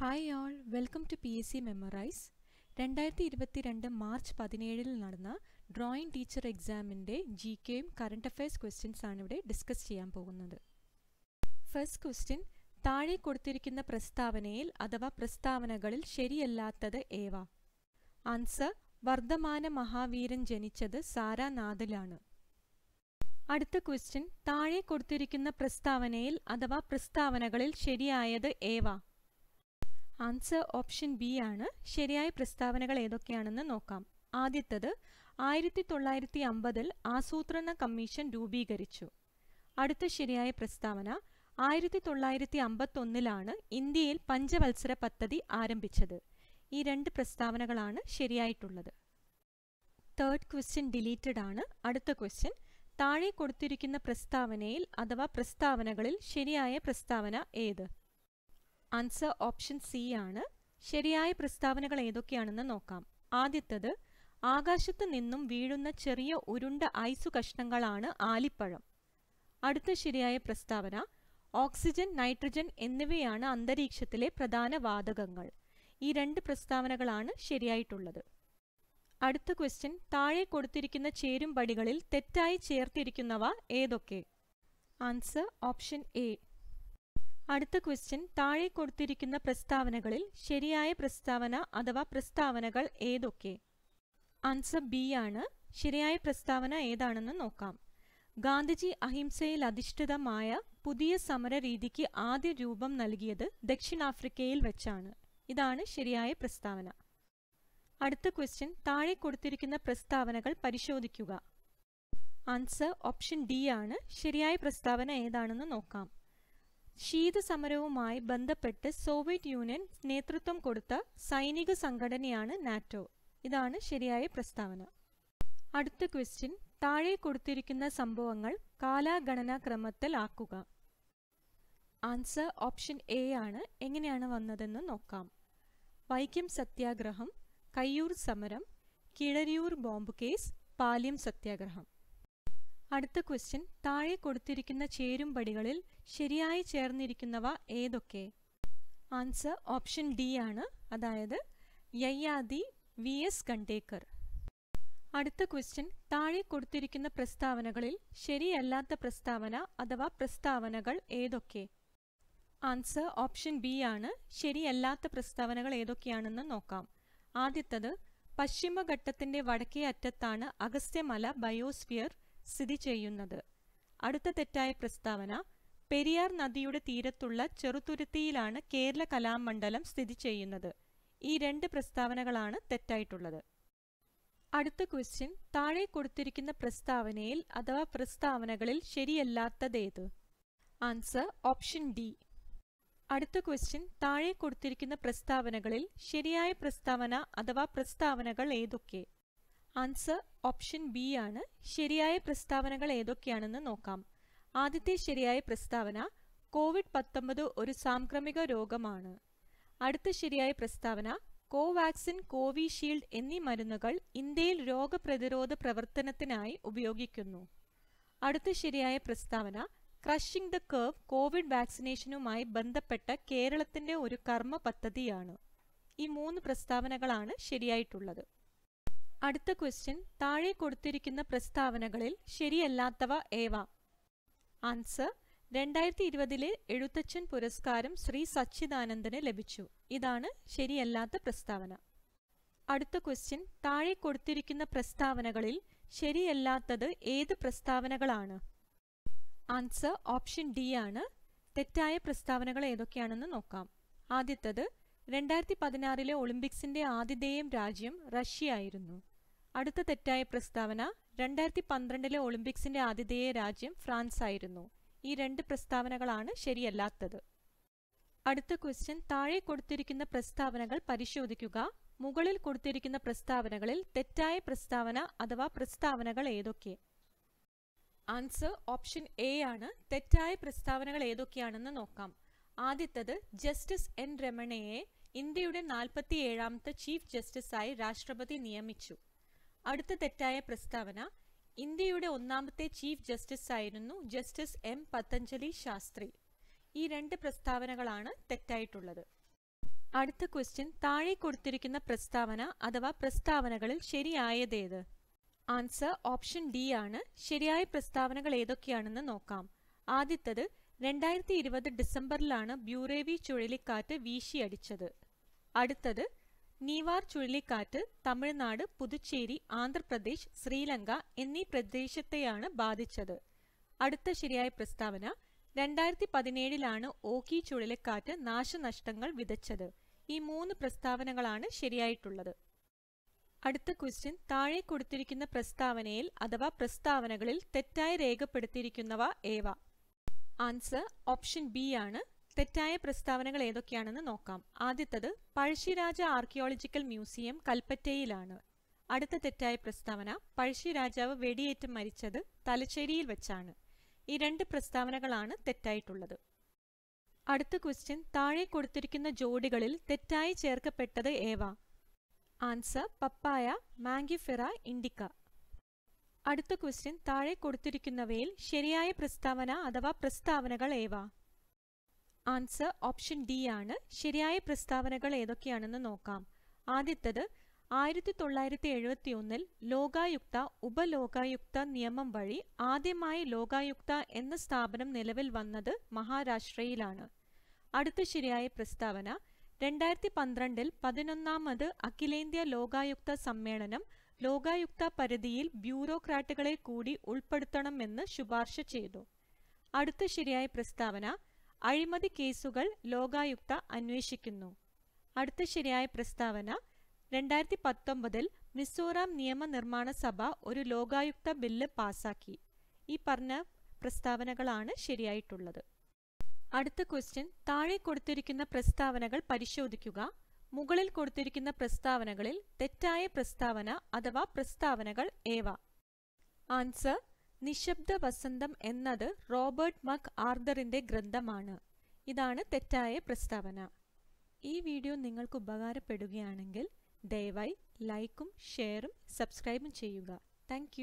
hi all welcome to P S C memorise രണ്ടായിരത്തി ഇരുപത്തിരണ്ട് മാർച്ച് പതിനേഴിൽ നടന്ന ഡ്രോയിങ് ടീച്ചർ എക്സാമിൻ്റെ ജി കെയും കറണ്ട് അഫയേഴ്സ് ക്വസ്റ്റ്യൻസ് ആണ് ഇവിടെ ഡിസ്കസ് ചെയ്യാൻ പോകുന്നത് ഫസ്റ്റ് ക്വസ്റ്റ്യൻ താഴെ കൊടുത്തിരിക്കുന്ന പ്രസ്താവനയിൽ അഥവാ പ്രസ്താവനകളിൽ ശരിയല്ലാത്തത് ഏവ ആൻസർ വർദ്ധമാന മഹാവീരൻ ജനിച്ചത് സാരാനാഥിലാണ് അടുത്ത ക്വസ്റ്റ്യൻ താഴെ കൊടുത്തിരിക്കുന്ന പ്രസ്താവനയിൽ അഥവാ പ്രസ്താവനകളിൽ ശരിയായത് ഏവ ആൻസർ ഓപ്ഷൻ ബി ആണ് ശരിയായ പ്രസ്താവനകൾ ഏതൊക്കെയാണെന്ന് നോക്കാം ആദ്യത്തത് ആയിരത്തി തൊള്ളായിരത്തി അമ്പതിൽ ആസൂത്രണ കമ്മീഷൻ രൂപീകരിച്ചു അടുത്ത ശരിയായ പ്രസ്താവന ആയിരത്തി തൊള്ളായിരത്തി അമ്പത്തൊന്നിലാണ് ഇന്ത്യയിൽ പഞ്ചവത്സര പദ്ധതി ആരംഭിച്ചത് ഈ രണ്ട് പ്രസ്താവനകളാണ് ശരിയായിട്ടുള്ളത് തേർഡ് ക്വസ്റ്റ്യൻ ഡിലീറ്റഡ് ആണ് അടുത്ത ക്വസ്റ്റ്യൻ താഴെ കൊടുത്തിരിക്കുന്ന പ്രസ്താവനയിൽ അഥവാ പ്രസ്താവനകളിൽ ശരിയായ പ്രസ്താവന ഏത് ആൻസർ ഓപ്ഷൻ സി ആണ് ശരിയായ പ്രസ്താവനകൾ ഏതൊക്കെയാണെന്ന് നോക്കാം ആദ്യത്തത് ആകാശത്ത് നിന്നും വീഴുന്ന ചെറിയ ഉരുണ്ട ഐസു കഷ്ണങ്ങളാണ് ആലിപ്പഴം അടുത്ത ശരിയായ പ്രസ്താവന ഓക്സിജൻ നൈട്രജൻ എന്നിവയാണ് അന്തരീക്ഷത്തിലെ പ്രധാന വാതകങ്ങൾ ഈ രണ്ട് പ്രസ്താവനകളാണ് ശരിയായിട്ടുള്ളത് അടുത്ത ക്വസ്റ്റ്യൻ താഴെ കൊടുത്തിരിക്കുന്ന ചേരുംപടികളിൽ തെറ്റായി ചേർത്തിരിക്കുന്നവ ഏതൊക്കെ ആൻസർ ഓപ്ഷൻ എ അടുത്ത ക്വസ്റ്റ്യൻ താഴെ കൊടുത്തിരിക്കുന്ന പ്രസ്താവനകളിൽ ശരിയായ പ്രസ്താവന അഥവാ പ്രസ്താവനകൾ ഏതൊക്കെ ആൻസർ ബി ആണ് ശരിയായ പ്രസ്താവന ഏതാണെന്ന് നോക്കാം ഗാന്ധിജി അഹിംസയിൽ അധിഷ്ഠിതമായ പുതിയ സമര രീതിക്ക് ആദ്യ രൂപം നൽകിയത് ദക്ഷിണാഫ്രിക്കയിൽ വെച്ചാണ് ഇതാണ് ശരിയായ പ്രസ്താവന അടുത്ത ക്വസ്റ്റ്യൻ താഴെ കൊടുത്തിരിക്കുന്ന പ്രസ്താവനകൾ പരിശോധിക്കുക ആൻസർ ഓപ്ഷൻ ഡി ആണ് ശരിയായ പ്രസ്താവന ഏതാണെന്ന് നോക്കാം ശീതസമരവുമായി ബന്ധപ്പെട്ട് സോവിയറ്റ് യൂണിയൻ നേതൃത്വം കൊടുത്ത സൈനിക സംഘടനയാണ് നാറ്റോ ഇതാണ് ശരിയായ പ്രസ്താവന അടുത്ത ക്വസ്റ്റ്യൻ താഴെ കൊടുത്തിരിക്കുന്ന സംഭവങ്ങൾ കാലാഗണനാക്രമത്തിൽ ആക്കുക ആൻസർ ഓപ്ഷൻ എ ആണ് എങ്ങനെയാണ് വന്നതെന്ന് നോക്കാം വൈക്കം സത്യാഗ്രഹം കയ്യൂർ സമരം കിഴരിയൂർ ബോംബ് കേസ് പാലിയം സത്യാഗ്രഹം അടുത്ത ക്വസ്റ്റ്യൻ താഴെ കൊടുത്തിരിക്കുന്ന ചേരുംപടികളിൽ ശരിയായി ചേർന്നിരിക്കുന്നവ ഏതൊക്കെ ആൻസർ ഓപ്ഷൻ ഡി ആണ് അതായത് യയ്യാദി വി എസ് ഖണ്ടേക്കർ അടുത്ത ക്വസ്റ്റ്യൻ താഴെ കൊടുത്തിരിക്കുന്ന പ്രസ്താവനകളിൽ ശരിയല്ലാത്ത പ്രസ്താവന അഥവാ പ്രസ്താവനകൾ ഏതൊക്കെ ആൻസർ ഓപ്ഷൻ ബി ആണ് ശരിയല്ലാത്ത പ്രസ്താവനകൾ ഏതൊക്കെയാണെന്ന് നോക്കാം ആദ്യത്തത് പശ്ചിമഘട്ടത്തിന്റെ വടക്കേ അറ്റത്താണ് അഗസ്ത്യമല ബയോസ്ഫിയർ സ്ഥിതി ചെയ്യുന്നത് അടുത്ത തെറ്റായ പ്രസ്താവന പെരിയാർ നദിയുടെ തീരത്തുള്ള ചെറുതുരുത്തിയിലാണ് കേരള കലാമണ്ഡലം സ്ഥിതി ചെയ്യുന്നത് ഈ രണ്ട് പ്രസ്താവനകളാണ് തെറ്റായിട്ടുള്ളത് അടുത്ത ക്വസ്റ്റ്യൻ താഴെ കൊടുത്തിരിക്കുന്ന പ്രസ്താവനയിൽ അഥവാ പ്രസ്താവനകളിൽ ശരിയല്ലാത്തതേത് ആൻസർ ഓപ്ഷൻ ഡി അടുത്ത ക്വസ്റ്റ്യൻ താഴെ കൊടുത്തിരിക്കുന്ന പ്രസ്താവനകളിൽ ശരിയായ പ്രസ്താവന അഥവാ പ്രസ്താവനകൾ ഏതൊക്കെ ആൻസർ ഓപ്ഷൻ ബി ആണ് ശരിയായ പ്രസ്താവനകൾ ഏതൊക്കെയാണെന്ന് നോക്കാം ആദ്യത്തെ ശരിയായ പ്രസ്താവന കോവിഡ് പത്തൊമ്പത് ഒരു സാംക്രമിക രോഗമാണ് അടുത്ത ശരിയായ പ്രസ്താവന കോവാക്സിൻ കോവിഷീൽഡ് എന്നീ മരുന്നുകൾ ഇന്ത്യയിൽ രോഗപ്രതിരോധ പ്രവർത്തനത്തിനായി ഉപയോഗിക്കുന്നു അടുത്ത ശരിയായ പ്രസ്താവന ക്രഷിംഗ് ദ കർവ് കോവിഡ് വാക്സിനേഷനുമായി ബന്ധപ്പെട്ട കേരളത്തിന്റെ ഒരു കർമ്മ പദ്ധതിയാണ് ഈ മൂന്ന് പ്രസ്താവനകളാണ് ശരിയായിട്ടുള്ളത് അടുത്ത ക്വസ്റ്റ്യൻ താഴെ കൊടുത്തിരിക്കുന്ന പ്രസ്താവനകളിൽ ശരിയല്ലാത്തവ ഏവ ആൻസർ രണ്ടായിരത്തി ഇരുപതിലെ എഴുത്തച്ഛൻ പുരസ്കാരം ശ്രീ സച്ചിദാനന്ദന് ലഭിച്ചു ഇതാണ് ശരിയല്ലാത്ത പ്രസ്താവന അടുത്ത ക്വസ്റ്റ്യൻ താഴെ കൊടുത്തിരിക്കുന്ന പ്രസ്താവനകളിൽ ശരിയല്ലാത്തത് ഏത് പ്രസ്താവനകളാണ് ആൻസർ ഓപ്ഷൻ ഡി ആണ് തെറ്റായ പ്രസ്താവനകൾ ഏതൊക്കെയാണെന്ന് നോക്കാം ആദ്യത്തത് രണ്ടായിരത്തി പതിനാറിലെ ഒളിമ്പിക്സിന്റെ ആതിഥേയം രാജ്യം റഷ്യ ആയിരുന്നു അടുത്ത തെറ്റായ പ്രസ്താവന രണ്ടായിരത്തി പന്ത്രണ്ടിലെ ഒളിമ്പിക്സിന്റെ ആതിഥേയ രാജ്യം ഫ്രാൻസ് ആയിരുന്നു ഈ രണ്ട് പ്രസ്താവനകളാണ് ശരിയല്ലാത്തത് അടുത്ത ക്വസ്റ്റ്യൻ താഴെ കൊടുത്തിരിക്കുന്ന പ്രസ്താവനകൾ പരിശോധിക്കുക മുകളിൽ കൊടുത്തിരിക്കുന്ന പ്രസ്താവനകളിൽ തെറ്റായ പ്രസ്താവന അഥവാ പ്രസ്താവനകൾ ഏതൊക്കെ ആൻസർ ഓപ്ഷൻ എ ആണ് തെറ്റായ പ്രസ്താവനകൾ ഏതൊക്കെയാണെന്ന് നോക്കാം ആദ്യത്തത് ജസ്റ്റിസ് എൻ രമണയെ ഇന്ത്യയുടെ നാൽപ്പത്തിയേഴാമത്തെ ചീഫ് ജസ്റ്റിസായി രാഷ്ട്രപതി നിയമിച്ചു അടുത്ത തെറ്റായ പ്രസ്താവന ഇന്ത്യയുടെ ഒന്നാമത്തെ ചീഫ് ജസ്റ്റിസായിരുന്നു ജസ്റ്റിസ് എം പതഞ്ജലി ശാസ്ത്രി ഈ രണ്ട് പ്രസ്താവനകളാണ് തെറ്റായിട്ടുള്ളത് അടുത്ത ക്വസ്റ്റ്യൻ താഴെ കൊടുത്തിരിക്കുന്ന പ്രസ്താവന അഥവാ പ്രസ്താവനകളിൽ ശരിയായതേത് ആൻസർ ഓപ്ഷൻ ഡി ആണ് ശരിയായ പ്രസ്താവനകൾ ഏതൊക്കെയാണെന്ന് നോക്കാം ആദ്യത്തത് രണ്ടായിരത്തി ഇരുപത് ഡിസംബറിലാണ് ബ്യൂറേവി ചുഴലിക്കാറ്റ് വീശിയടിച്ചത് അടുത്തത് നീവാർ ചുഴലിക്കാറ്റ് തമിഴ്നാട് പുതുച്ചേരി ആന്ധ്രാപ്രദേശ് ശ്രീലങ്ക എന്നീ പ്രദേശത്തെയാണ് ബാധിച്ചത് അടുത്ത ശരിയായ പ്രസ്താവന രണ്ടായിരത്തി പതിനേഴിലാണ് ഓക്കി ചുഴലിക്കാറ്റ് നാശനഷ്ടങ്ങൾ വിതച്ചത് ഈ മൂന്ന് പ്രസ്താവനകളാണ് ശരിയായിട്ടുള്ളത് അടുത്ത ക്വസ്റ്റ്യൻ താഴെ കൊടുത്തിരിക്കുന്ന പ്രസ്താവനയിൽ അഥവാ പ്രസ്താവനകളിൽ തെറ്റായി രേഖപ്പെടുത്തിയിരിക്കുന്നവ ഏവ ആൻസർ ഓപ്ഷൻ ബി ആണ് തെറ്റായ പ്രസ്താവനകൾ ഏതൊക്കെയാണെന്ന് നോക്കാം ആദ്യത്തത് പഴശ്ശിരാജ ആർക്കിയോളജിക്കൽ മ്യൂസിയം കൽപ്പറ്റയിലാണ് അടുത്ത തെറ്റായ പ്രസ്താവന പഴശ്ശിരാജാവ് വെടിയേറ്റം മരിച്ചത് തലശ്ശേരിയിൽ വെച്ചാണ് ഈ രണ്ട് പ്രസ്താവനകളാണ് തെറ്റായിട്ടുള്ളത് അടുത്ത ക്വസ്റ്റ്യൻ താഴെ കൊടുത്തിരിക്കുന്ന ജോഡികളിൽ തെറ്റായി ചേർക്കപ്പെട്ടത് ഏവ ആൻസർ പപ്പായ മാങ്കിഫിറ ഇൻഡിക്ക അടുത്ത ക്വസ്റ്റ്യൻ താഴെ കൊടുത്തിരിക്കുന്നവയിൽ ശരിയായ പ്രസ്താവന അഥവാ പ്രസ്താവനകൾ ഏവ ആൻസർ ഓപ്ഷൻ ഡി ആണ് ശരിയായ പ്രസ്താവനകൾ ഏതൊക്കെയാണെന്ന് നോക്കാം ആദ്യത്തത് ആയിരത്തി തൊള്ളായിരത്തി എഴുപത്തി ഒന്നിൽ ലോകായുക്ത ഉപലോകായുക്ത നിയമം വഴി ആദ്യമായി ലോകായുക്ത എന്ന സ്ഥാപനം നിലവിൽ വന്നത് മഹാരാഷ്ട്രയിലാണ് അടുത്ത ശരിയായ പ്രസ്താവന രണ്ടായിരത്തി പന്ത്രണ്ടിൽ പതിനൊന്നാമത് അഖിലേന്ത്യാ ലോകായുക്ത സമ്മേളനം ലോകായുക്ത പരിധിയിൽ ബ്യൂറോക്രാറ്റുകളെ കൂടി ഉൾപ്പെടുത്തണമെന്ന് ശുപാർശ ചെയ്തു അടുത്ത ശരിയായ പ്രസ്താവന അഴിമതി കേസുകൾ ലോകായുക്ത അന്വേഷിക്കുന്നു അടുത്ത ശരിയായ പ്രസ്താവന രണ്ടായിരത്തി പത്തൊമ്പതിൽ മിസോറാം നിയമനിർമ്മാണ സഭ ഒരു ലോകായുക്ത ബില്ല് പാസാക്കി ഈ പറഞ്ഞ പ്രസ്താവനകളാണ് ശരിയായിട്ടുള്ളത് അടുത്ത ക്വസ്റ്റ്യൻ താഴെ കൊടുത്തിരിക്കുന്ന പ്രസ്താവനകൾ പരിശോധിക്കുക മുകളിൽ കൊടുത്തിരിക്കുന്ന പ്രസ്താവനകളിൽ തെറ്റായ പ്രസ്താവന അഥവാ പ്രസ്താവനകൾ ഏവ ആൻസർ നിശബ്ദ വസന്തം എന്നത് റോബർട്ട് മക് ആർദറിൻ്റെ ഗ്രന്ഥമാണ് ഇതാണ് തെറ്റായ പ്രസ്താവന ഈ വീഡിയോ നിങ്ങൾക്ക് ഉപകാരപ്പെടുകയാണെങ്കിൽ ദയവായി ലൈക്കും ഷെയറും സബ്സ്ക്രൈബും ചെയ്യുക താങ്ക്